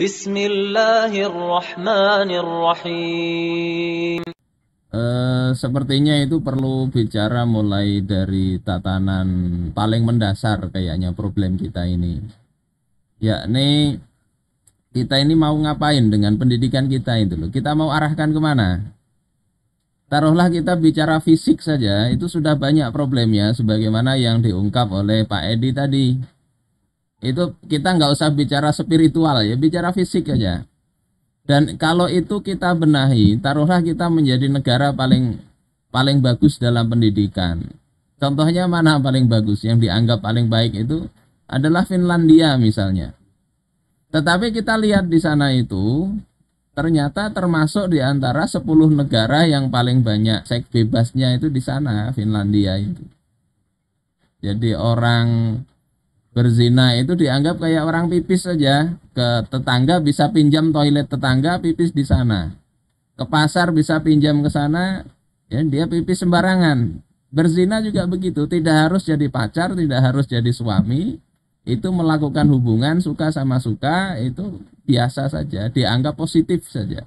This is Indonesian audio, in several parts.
Bismillahirrahmanirrahim. Uh, sepertinya itu perlu bicara mulai dari tatanan paling mendasar kayaknya problem kita ini yakni kita ini mau ngapain dengan pendidikan kita itu loh kita mau arahkan kemana taruhlah kita bicara fisik saja itu sudah banyak problemnya sebagaimana yang diungkap oleh Pak Edi tadi itu kita nggak usah bicara spiritual ya, bicara fisik aja. Dan kalau itu kita benahi, taruhlah kita menjadi negara paling paling bagus dalam pendidikan. Contohnya mana paling bagus yang dianggap paling baik itu adalah Finlandia misalnya. Tetapi kita lihat di sana itu ternyata termasuk di antara 10 negara yang paling banyak seks bebasnya itu di sana Finlandia itu. Jadi orang berzina itu dianggap kayak orang pipis saja ke tetangga bisa pinjam toilet tetangga pipis di sana ke pasar bisa pinjam ke sana ya dia pipis sembarangan berzina juga begitu tidak harus jadi pacar tidak harus jadi suami itu melakukan hubungan suka sama suka itu biasa saja dianggap positif saja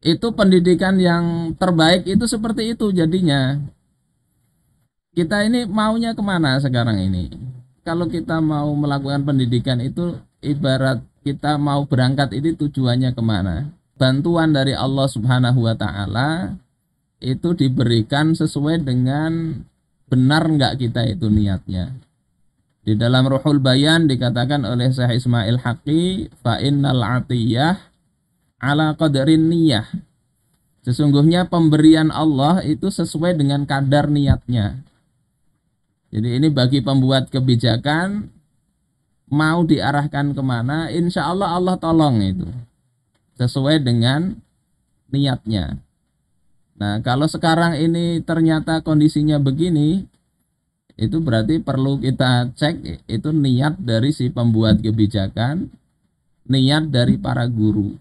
itu pendidikan yang terbaik itu seperti itu jadinya kita ini maunya kemana sekarang ini kalau kita mau melakukan pendidikan itu ibarat kita mau berangkat ini tujuannya kemana bantuan dari Allah Subhanahu Wa Taala itu diberikan sesuai dengan benar nggak kita itu niatnya di dalam Ruhul Bayan dikatakan oleh Syekh Ismail Haqi fa innal atiyah ala qadrin niyah sesungguhnya pemberian Allah itu sesuai dengan kadar niatnya jadi ini bagi pembuat kebijakan mau diarahkan kemana, insya Allah Allah tolong itu sesuai dengan niatnya. Nah kalau sekarang ini ternyata kondisinya begini, itu berarti perlu kita cek itu niat dari si pembuat kebijakan, niat dari para guru.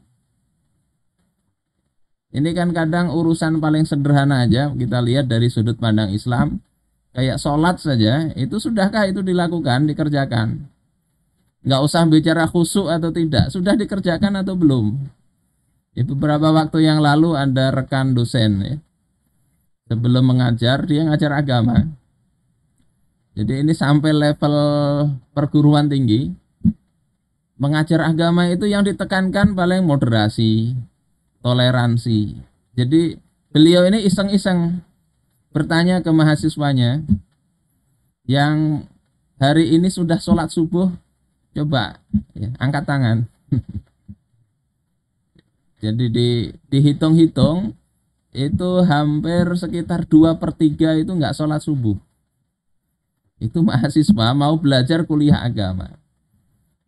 Ini kan kadang urusan paling sederhana aja kita lihat dari sudut pandang Islam kayak sholat saja itu sudahkah itu dilakukan dikerjakan nggak usah bicara khusyuk atau tidak sudah dikerjakan atau belum ya, beberapa waktu yang lalu ada rekan dosen ya sebelum mengajar dia ngajar agama jadi ini sampai level perguruan tinggi mengajar agama itu yang ditekankan paling moderasi toleransi jadi beliau ini iseng-iseng bertanya ke mahasiswanya yang hari ini sudah sholat subuh, coba ya, angkat tangan. Jadi di, dihitung-hitung itu hampir sekitar dua per 3 itu nggak sholat subuh. Itu mahasiswa mau belajar kuliah agama.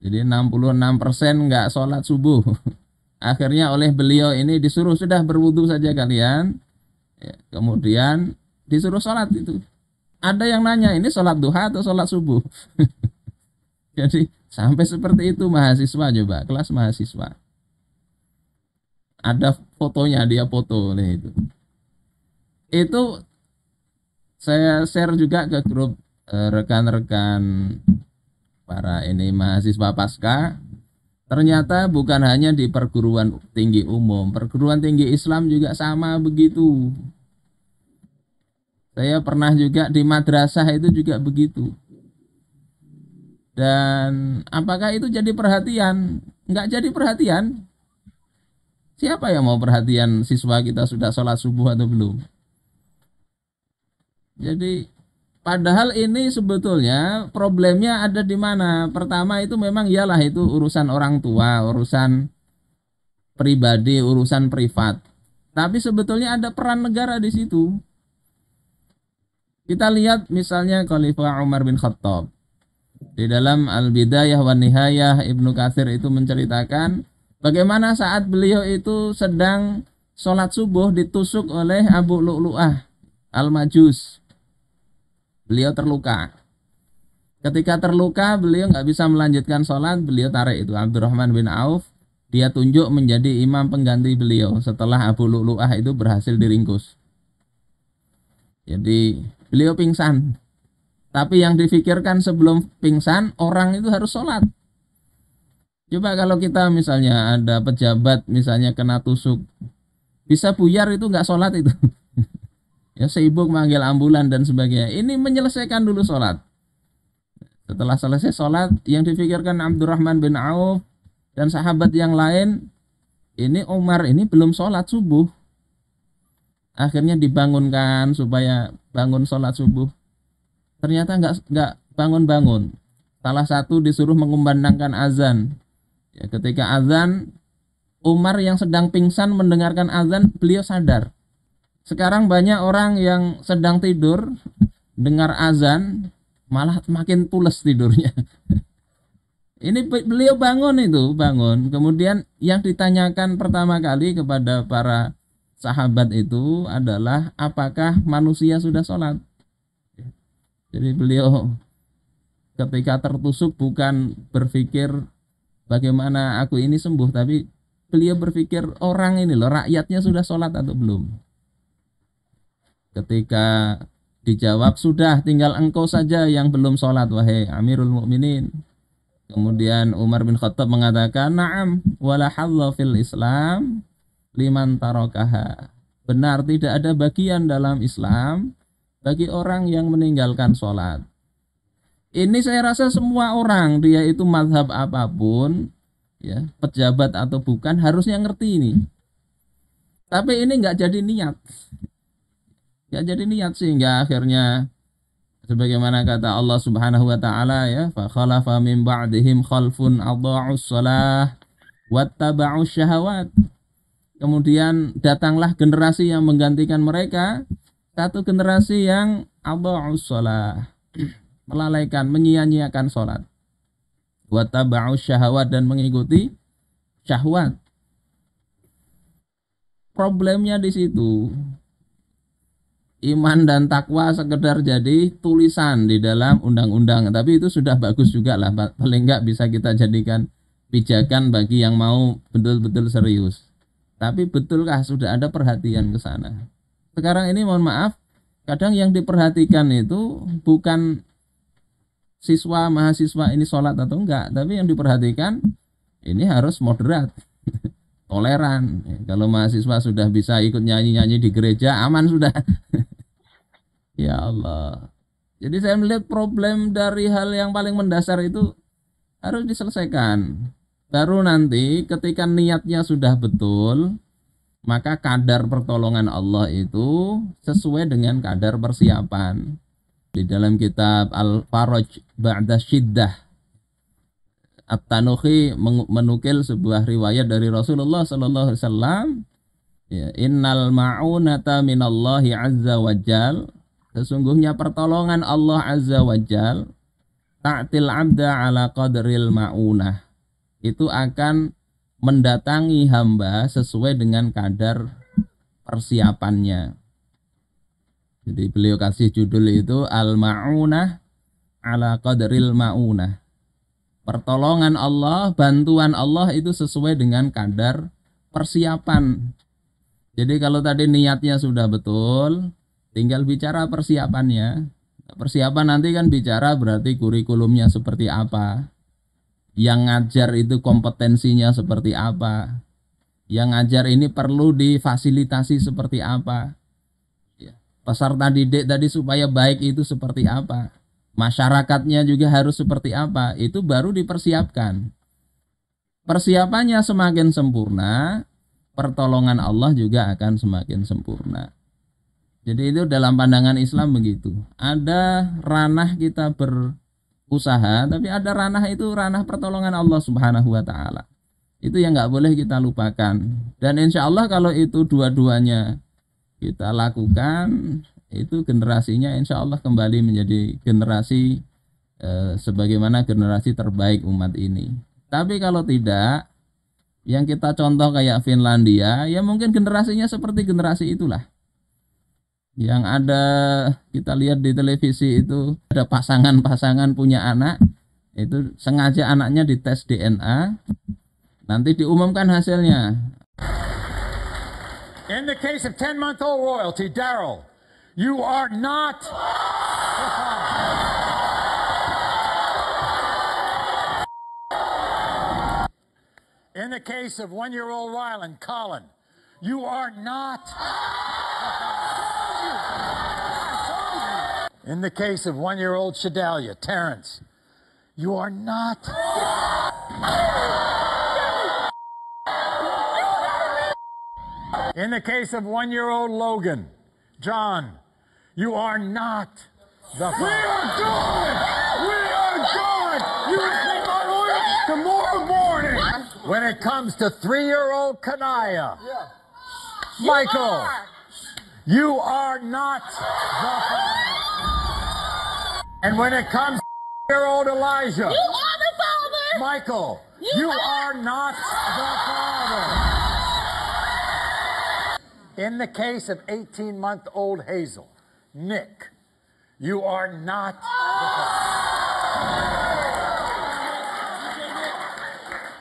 Jadi 66% persen nggak sholat subuh. Akhirnya oleh beliau ini disuruh sudah berwudhu saja kalian. Ya, kemudian disuruh sholat itu ada yang nanya ini sholat duha atau sholat subuh jadi sampai seperti itu mahasiswa coba kelas mahasiswa ada fotonya dia foto nih itu itu saya share juga ke grup eh, rekan-rekan para ini mahasiswa pasca ternyata bukan hanya di perguruan tinggi umum perguruan tinggi Islam juga sama begitu saya pernah juga di madrasah itu juga begitu. Dan apakah itu jadi perhatian? Enggak jadi perhatian. Siapa yang mau perhatian siswa kita sudah sholat subuh atau belum? Jadi padahal ini sebetulnya problemnya ada di mana? Pertama itu memang ialah itu urusan orang tua, urusan pribadi, urusan privat. Tapi sebetulnya ada peran negara di situ. Kita lihat misalnya Khalifah Umar bin Khattab. Di dalam Al-Bidayah wa Nihayah Ibnu Katsir itu menceritakan bagaimana saat beliau itu sedang sholat subuh ditusuk oleh Abu Lu'lu'ah Al-Majus. Beliau terluka. Ketika terluka, beliau nggak bisa melanjutkan sholat. Beliau tarik itu Abdurrahman bin Auf. Dia tunjuk menjadi imam pengganti beliau setelah Abu Lu'lu'ah itu berhasil diringkus. Jadi beliau pingsan. Tapi yang difikirkan sebelum pingsan orang itu harus sholat. Coba kalau kita misalnya ada pejabat misalnya kena tusuk, bisa buyar itu nggak sholat itu. ya sibuk manggil ambulan dan sebagainya. Ini menyelesaikan dulu sholat. Setelah selesai sholat, yang difikirkan Abdurrahman bin Auf dan sahabat yang lain, ini Umar ini belum sholat subuh akhirnya dibangunkan supaya bangun sholat subuh ternyata nggak nggak bangun bangun salah satu disuruh mengumandangkan azan ya, ketika azan Umar yang sedang pingsan mendengarkan azan beliau sadar sekarang banyak orang yang sedang tidur dengar azan malah makin pules tidurnya ini beliau bangun itu bangun kemudian yang ditanyakan pertama kali kepada para sahabat itu adalah apakah manusia sudah sholat. Jadi beliau ketika tertusuk bukan berpikir bagaimana aku ini sembuh, tapi beliau berpikir orang ini loh rakyatnya sudah sholat atau belum. Ketika dijawab sudah tinggal engkau saja yang belum sholat wahai Amirul Mukminin. Kemudian Umar bin Khattab mengatakan, "Na'am, wala fil Islam liman tarokaha. Benar tidak ada bagian dalam Islam bagi orang yang meninggalkan sholat. Ini saya rasa semua orang dia itu madhab apapun, ya pejabat atau bukan harusnya ngerti ini. Tapi ini nggak jadi niat, nggak jadi niat sehingga akhirnya sebagaimana kata Allah Subhanahu wa taala ya, fa min ba'dihim khalfun adha'us shalah wattaba'us kemudian datanglah generasi yang menggantikan mereka satu generasi yang adha'us solat melalaikan menyia-nyiakan salat wa tabau syahwat dan mengikuti syahwat problemnya di situ iman dan takwa sekedar jadi tulisan di dalam undang-undang tapi itu sudah bagus juga lah paling nggak bisa kita jadikan pijakan bagi yang mau betul-betul serius tapi betulkah sudah ada perhatian ke sana? Sekarang ini mohon maaf, kadang yang diperhatikan itu bukan siswa mahasiswa ini sholat atau enggak, tapi yang diperhatikan ini harus moderat, toleran. Kalau mahasiswa sudah bisa ikut nyanyi-nyanyi di gereja, aman sudah. ya Allah. Jadi saya melihat problem dari hal yang paling mendasar itu harus diselesaikan. Baru nanti ketika niatnya sudah betul, maka kadar pertolongan Allah itu sesuai dengan kadar persiapan. Di dalam kitab Al-Faraj Ba'da Shiddah At-Tanuhi menukil sebuah riwayat dari Rasulullah sallallahu alaihi wasallam ya innal ma'unata minallahi azza wajal sesungguhnya pertolongan Allah azza wajal ta'til 'abda ala qadril ma'unah itu akan mendatangi hamba sesuai dengan kadar persiapannya. Jadi beliau kasih judul itu Al-Ma'unah ala qadril ma'unah. Pertolongan Allah, bantuan Allah itu sesuai dengan kadar persiapan. Jadi kalau tadi niatnya sudah betul, tinggal bicara persiapannya. Persiapan nanti kan bicara berarti kurikulumnya seperti apa yang ngajar itu kompetensinya seperti apa yang ngajar ini perlu difasilitasi seperti apa ya, peserta didik tadi supaya baik itu seperti apa masyarakatnya juga harus seperti apa itu baru dipersiapkan persiapannya semakin sempurna pertolongan Allah juga akan semakin sempurna jadi itu dalam pandangan Islam begitu ada ranah kita ber usaha, tapi ada ranah itu ranah pertolongan Allah Subhanahu wa taala. Itu yang nggak boleh kita lupakan. Dan insya Allah kalau itu dua-duanya kita lakukan, itu generasinya insya Allah kembali menjadi generasi eh, sebagaimana generasi terbaik umat ini. Tapi kalau tidak, yang kita contoh kayak Finlandia, ya mungkin generasinya seperti generasi itulah yang ada kita lihat di televisi itu ada pasangan-pasangan punya anak itu sengaja anaknya dites DNA nanti diumumkan hasilnya In the case of 10-month-old royalty, Daryl, you are not In the case of one-year-old Ryland Colin, you are not In the case of one year old Shadalia, Terrence, you are not. In the case of one year old Logan, John, you are not the. We are going! We are going! You take my orders tomorrow morning! When it comes to three year old Kanaya, yeah. Michael, you are, you are not the. And when it comes to your old Elijah, you are the father. Michael, you, you are, are not the father. In the case of 18 month old Hazel, Nick, you are not father.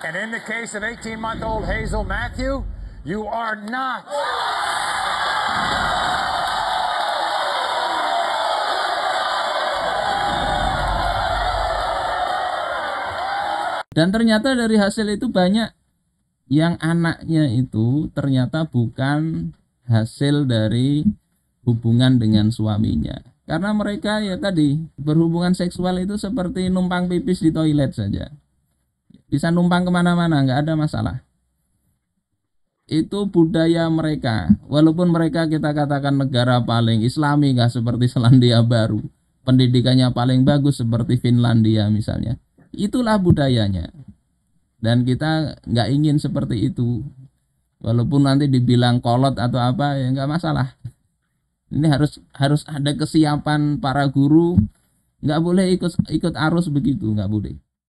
And in the case of 18 month old Hazel Matthew, you are not. Dan ternyata dari hasil itu banyak yang anaknya itu ternyata bukan hasil dari hubungan dengan suaminya. Karena mereka ya tadi berhubungan seksual itu seperti numpang pipis di toilet saja. Bisa numpang kemana-mana, nggak ada masalah. Itu budaya mereka. Walaupun mereka kita katakan negara paling islami, nggak seperti Selandia Baru. Pendidikannya paling bagus seperti Finlandia misalnya itulah budayanya. Dan kita nggak ingin seperti itu. Walaupun nanti dibilang kolot atau apa ya nggak masalah. Ini harus harus ada kesiapan para guru. Nggak boleh ikut ikut arus begitu, nggak boleh.